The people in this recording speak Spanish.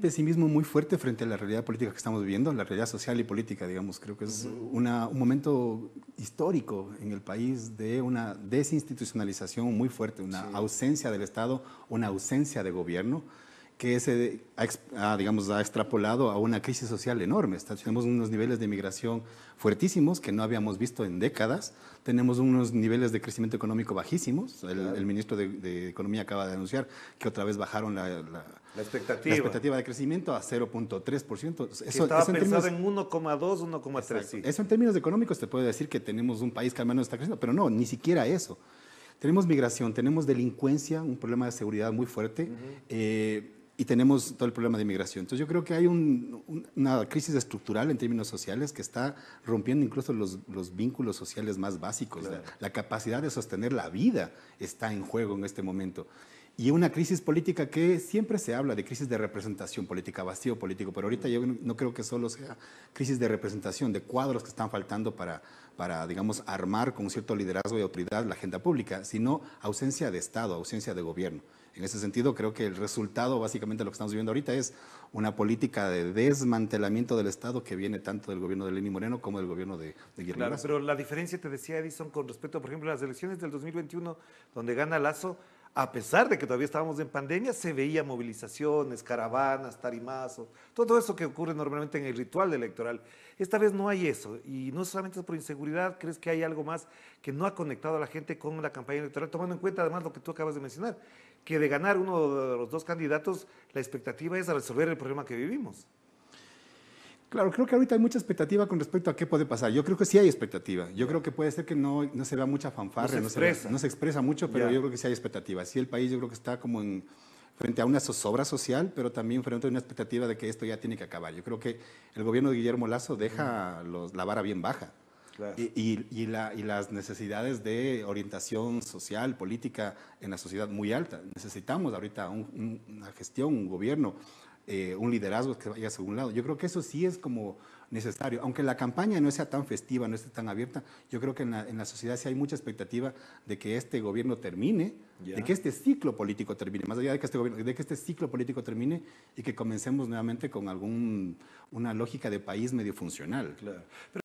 pesimismo muy fuerte frente a la realidad política que estamos viviendo, la realidad social y política, digamos. Creo que es un momento histórico en el país de una desinstitucionalización muy fuerte, una ausencia del Estado, una ausencia de gobierno que se ha, digamos, extrapolado a una crisis social enorme. Tenemos unos niveles de migración fuertísimos que no habíamos visto en décadas. Tenemos unos niveles de crecimiento económico bajísimos. El, ministro de, Economía acaba de anunciar que otra vez bajaron la, expectativa. de crecimiento a 0.3%. estaba eso en pensado en 1,2, 1,3. Eso en términos económicos te puede decir que tenemos un país que al menos está creciendo, pero no, ni siquiera eso. Tenemos migración, tenemos delincuencia, un problema de seguridad muy fuerte y tenemos todo el problema de inmigración. Entonces yo creo que hay una crisis estructural en términos sociales que está rompiendo incluso los, vínculos sociales más básicos. La, capacidad de sostener la vida está en juego en este momento. Y una crisis política que siempre se habla de crisis de representación política, vacío político, pero ahorita mm. yo no creo que solo sea crisis de representación, de cuadros que están faltando para, digamos, armar con cierto liderazgo y autoridad la agenda pública, sino ausencia de Estado, ausencia de gobierno. En ese sentido, creo que el resultado, básicamente lo que estamos viviendo ahorita, es una política de desmantelamiento del Estado que viene tanto del gobierno de Lenín Moreno como del gobierno de, Guillermo pero la diferencia, te decía Edison, con respecto, por ejemplo, a las elecciones del 2021, donde gana Lazo, a pesar de que todavía estábamos en pandemia, se veía movilizaciones, caravanas, tarimazos, todo eso que ocurre normalmente en el ritual electoral. Esta vez no hay eso, y no solamente por inseguridad, crees que hay algo más que no ha conectado a la gente con la campaña electoral, tomando en cuenta además lo que tú acabas de mencionar, que de ganar uno de los dos candidatos, la expectativa es resolver el problema que vivimos. Claro, creo que ahorita hay mucha expectativa con respecto a qué puede pasar. Yo creo que sí hay expectativa. Yo creo que puede ser que no, no se vea mucha fanfarra, no se, no se, expresa mucho, pero yo creo que sí hay expectativa. Sí, el país yo creo que está como en, frente a una zozobra social, pero también frente a una expectativa de que esto ya tiene que acabar. Yo creo que el gobierno de Guillermo Lazo deja los, la vara bien baja. Y, las necesidades de orientación social, política en la sociedad muy alta. Necesitamos ahorita una gestión, un gobierno eh, un liderazgo que vaya a algún lado. Yo creo que eso sí es como necesario. Aunque la campaña no sea tan festiva, no esté tan abierta, yo creo que en la, en la sociedad sí hay mucha expectativa de que este gobierno termine, de que este ciclo político termine, más allá de que este, gobierno, de que este ciclo político termine y que comencemos nuevamente con alguna lógica de país medio funcional. Claro.